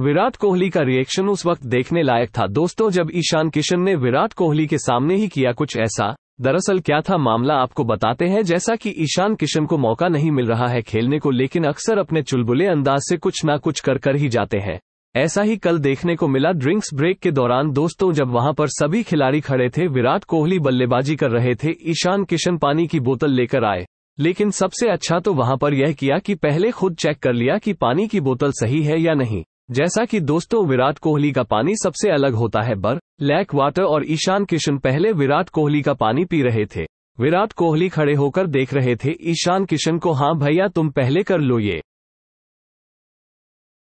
विराट कोहली का रिएक्शन उस वक्त देखने लायक था दोस्तों जब ईशान किशन ने विराट कोहली के सामने ही किया कुछ ऐसा दरअसल क्या था मामला आपको बताते हैं जैसा कि ईशान किशन को मौका नहीं मिल रहा है खेलने को लेकिन अक्सर अपने चुलबुले अंदाज से कुछ ना कुछ कर कर ही जाते हैं ऐसा ही कल देखने को मिला ड्रिंक्स ब्रेक के दौरान दोस्तों जब वहां पर सभी खिलाड़ी खड़े थे विराट कोहली बल्लेबाजी कर रहे थे ईशान किशन पानी की बोतल लेकर आए लेकिन सबसे अच्छा तो वहां पर यह किया कि पहले खुद चेक कर लिया कि पानी की बोतल सही है या नहीं जैसा कि दोस्तों विराट कोहली का पानी सबसे अलग होता है बर लैक वाटर और ईशान किशन पहले विराट कोहली का पानी पी रहे थे विराट कोहली खड़े होकर देख रहे थे ईशान किशन को हाँ भैया तुम पहले कर लो ये